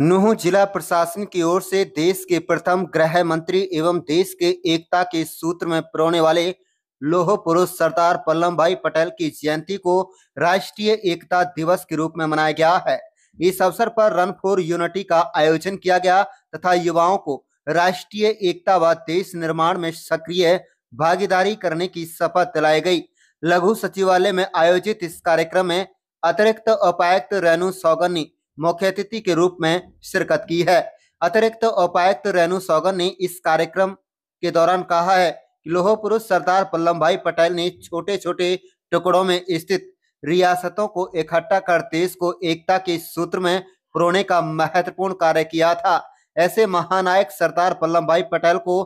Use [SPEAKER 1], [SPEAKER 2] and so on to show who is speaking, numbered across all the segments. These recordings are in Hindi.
[SPEAKER 1] नूह जिला प्रशासन की ओर से देश के प्रथम गृह मंत्री एवं देश के एकता के सूत्र में पिरोने वाले लोह पुरुष सरदार पल्लम भाई पटेल की जयंती को राष्ट्रीय एकता दिवस के रूप में मनाया गया है इस अवसर पर रन फॉर यूनिटी का आयोजन किया गया तथा युवाओं को राष्ट्रीय एकता व देश निर्माण में सक्रिय भागीदारी करने की शपथ दिलाई गई लघु सचिवालय में आयोजित इस कार्यक्रम में अतिरिक्त उपायुक्त रेणु सौगनी मुख्य अतिथि के रूप में शिरकत की है अतिरिक्त उपायुक्त रेणु सौगन ने इस कार्यक्रम के दौरान कहा है कि लोह पुरुष सरदार वल्लभ भाई पटेल ने छोटे छोटे टुकड़ों में स्थित रियासतों को इकट्ठा कर देश को एकता के सूत्र में परोने का महत्वपूर्ण कार्य किया था ऐसे महानायक सरदार वल्लभ भाई पटेल को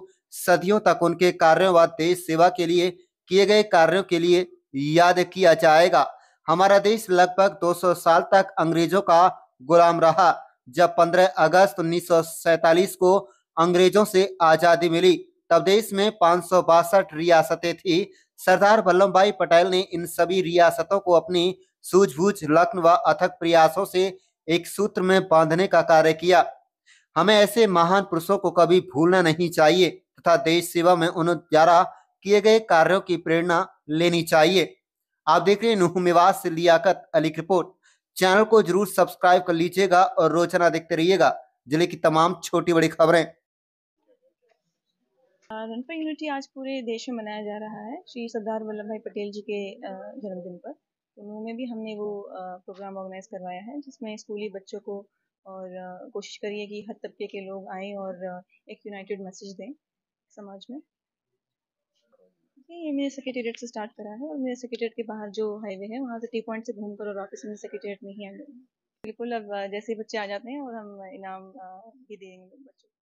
[SPEAKER 1] सदियों तक उनके कार्यों व देश सेवा के लिए किए गए कार्यों के लिए याद किया जाएगा हमारा देश लगभग 200 साल तक अंग्रेजों का गुलाम रहा जब 15 अगस्त उन्नीस को अंग्रेजों से आजादी मिली तब देश में पांच रियासतें थी सरदार वल्लभ भाई पटेल ने इन सभी रियासतों को अपनी सूझबूझ लग्न व अथक प्रयासों से एक सूत्र में बांधने का कार्य किया हमें ऐसे महान पुरुषों को कभी भूलना नहीं चाहिए तथा देश सेवा में उन द्वारा किए गए कार्यों की प्रेरणा लेनी चाहिए आप देख रहे हैं नुह से लियाकत अली रिपोर्ट चैनल को जरूर सब्सक्राइब कर लीजिएगा और रोजाना देखते रहिएगा जिले की तमाम छोटी बड़ी खबरें
[SPEAKER 2] रन फॉर यूनिटी आज पूरे देश में मनाया जा रहा है श्री सरदार वल्लभ भाई पटेल जी के जन्मदिन पर तो उन्होंने भी हमने वो प्रोग्राम ऑर्गेनाइज करवाया है जिसमें स्कूली बच्चों को और कोशिश करिए कि हर तबके के लोग आए और एक यूनाइटेड मैसेज दें समाज में कि ये मैंने सेक्रेटेरिएट से स्टार्ट करा है और मेरे सेक्रेटेरिएट के बाहर जो हाईवे है वहाँ से टी पॉइंट से घूम कर और वापस मेरे सेक्रेटेरिएट में ही आ गए बिल्कुल अब जैसे ही बच्चे आ जाते हैं और हम इनाम भी देंगे बच्चों को